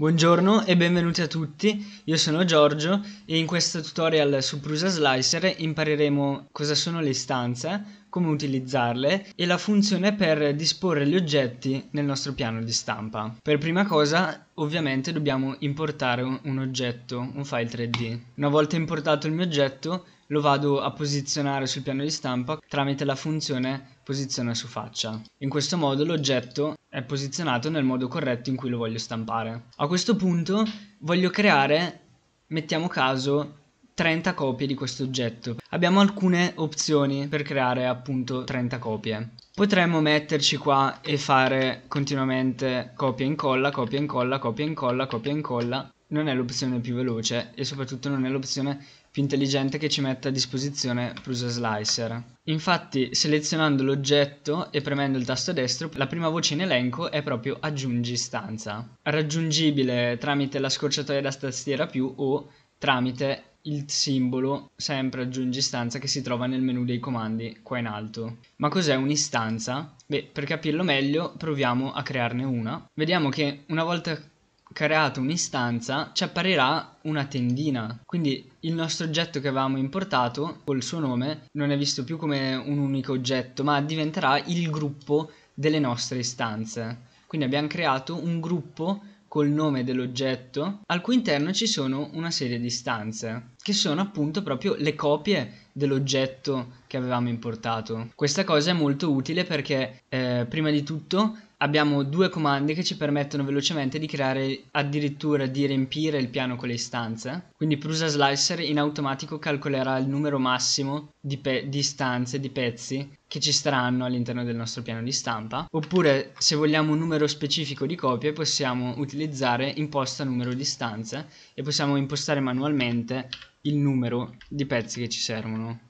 Buongiorno e benvenuti a tutti, io sono Giorgio e in questo tutorial su Prusa Slicer impareremo cosa sono le istanze, come utilizzarle e la funzione per disporre gli oggetti nel nostro piano di stampa. Per prima cosa ovviamente dobbiamo importare un oggetto, un file 3D. Una volta importato il mio oggetto lo vado a posizionare sul piano di stampa tramite la funzione posiziona su faccia. In questo modo l'oggetto è posizionato nel modo corretto in cui lo voglio stampare. A questo punto voglio creare, mettiamo caso, 30 copie di questo oggetto. Abbiamo alcune opzioni per creare appunto 30 copie. Potremmo metterci qua e fare continuamente copia e incolla, copia e incolla, copia e incolla, copia e incolla. Non è l'opzione più veloce e soprattutto non è l'opzione più intelligente che ci mette a disposizione Prusa Slicer. Infatti selezionando l'oggetto e premendo il tasto destro la prima voce in elenco è proprio aggiungi stanza, raggiungibile tramite la scorciatoia da tastiera più o tramite il simbolo sempre aggiungi istanza che si trova nel menu dei comandi qua in alto. Ma cos'è un'istanza? Beh, per capirlo meglio proviamo a crearne una. Vediamo che una volta creata un'istanza ci apparirà una tendina quindi il nostro oggetto che avevamo importato col suo nome non è visto più come un unico oggetto ma diventerà il gruppo delle nostre istanze quindi abbiamo creato un gruppo col nome dell'oggetto, al cui interno ci sono una serie di stanze, che sono appunto proprio le copie dell'oggetto che avevamo importato. Questa cosa è molto utile perché eh, prima di tutto abbiamo due comandi che ci permettono velocemente di creare addirittura di riempire il piano con le istanze quindi Prusa Slicer in automatico calcolerà il numero massimo di, di, istanze, di pezzi che ci staranno all'interno del nostro piano di stampa oppure se vogliamo un numero specifico di copie possiamo utilizzare imposta numero di istanze e possiamo impostare manualmente il numero di pezzi che ci servono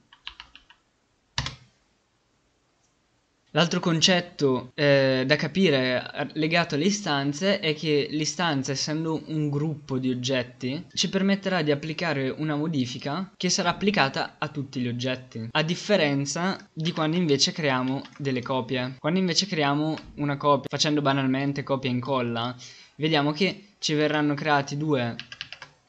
L'altro concetto eh, da capire legato alle istanze è che l'istanza, essendo un gruppo di oggetti, ci permetterà di applicare una modifica che sarà applicata a tutti gli oggetti, a differenza di quando invece creiamo delle copie. Quando invece creiamo una copia, facendo banalmente copia e incolla, vediamo che ci verranno creati due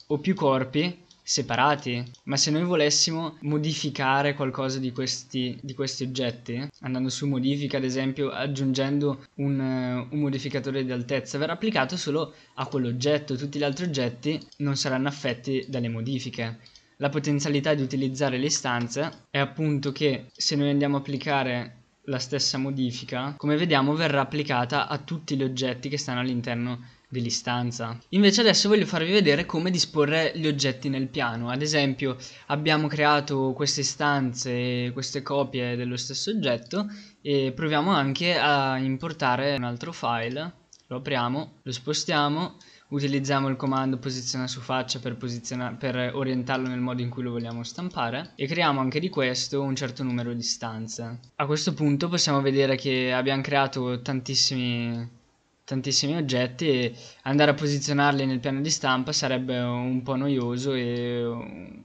o più corpi separati, ma se noi volessimo modificare qualcosa di questi, di questi oggetti, andando su modifica ad esempio aggiungendo un, eh, un modificatore di altezza, verrà applicato solo a quell'oggetto, tutti gli altri oggetti non saranno affetti dalle modifiche la potenzialità di utilizzare le istanze è appunto che se noi andiamo a applicare la stessa modifica, come vediamo verrà applicata a tutti gli oggetti che stanno all'interno dell'istanza. Invece adesso voglio farvi vedere come disporre gli oggetti nel piano. Ad esempio abbiamo creato queste istanze, queste copie dello stesso oggetto e proviamo anche a importare un altro file. Lo apriamo, lo spostiamo, utilizziamo il comando posiziona su faccia per, per orientarlo nel modo in cui lo vogliamo stampare e creiamo anche di questo un certo numero di istanze. A questo punto possiamo vedere che abbiamo creato tantissimi tantissimi oggetti e andare a posizionarli nel piano di stampa sarebbe un po' noioso e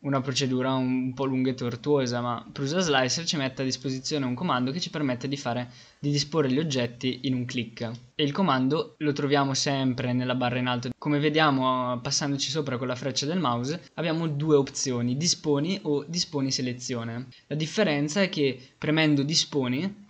una procedura un po' lunga e tortuosa, ma Prusa Slicer ci mette a disposizione un comando che ci permette di, fare, di disporre gli oggetti in un clic. E il comando lo troviamo sempre nella barra in alto. Come vediamo passandoci sopra con la freccia del mouse, abbiamo due opzioni, disponi o disponi selezione. La differenza è che premendo disponi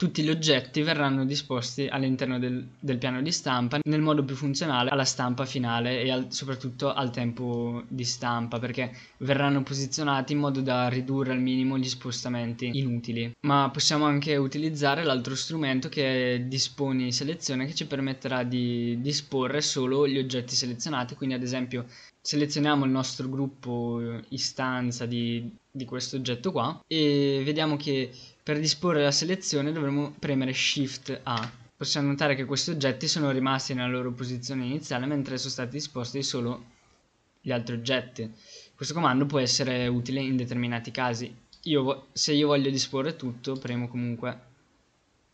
tutti gli oggetti verranno disposti all'interno del, del, piano di stampa nel modo più funzionale alla stampa finale e al, soprattutto al tempo di stampa perché verranno posizionati in modo da ridurre al minimo gli spostamenti inutili. Ma possiamo anche utilizzare l'altro strumento che è disponi selezione che ci permetterà di disporre solo gli oggetti selezionati, quindi ad esempio selezioniamo il nostro gruppo eh, istanza di, di questo oggetto qua e vediamo che per disporre la selezione dovremo premere Shift A possiamo notare che questi oggetti sono rimasti nella loro posizione iniziale mentre sono stati disposti solo gli altri oggetti questo comando può essere utile in determinati casi io, se io voglio disporre tutto premo comunque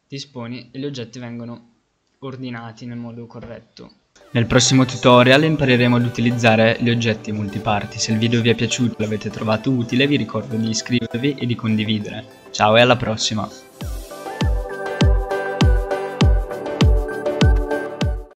disponi e gli oggetti vengono ordinati nel modo corretto nel prossimo tutorial impareremo ad utilizzare gli oggetti multiparti. Se il video vi è piaciuto e l'avete trovato utile vi ricordo di iscrivervi e di condividere. Ciao e alla prossima!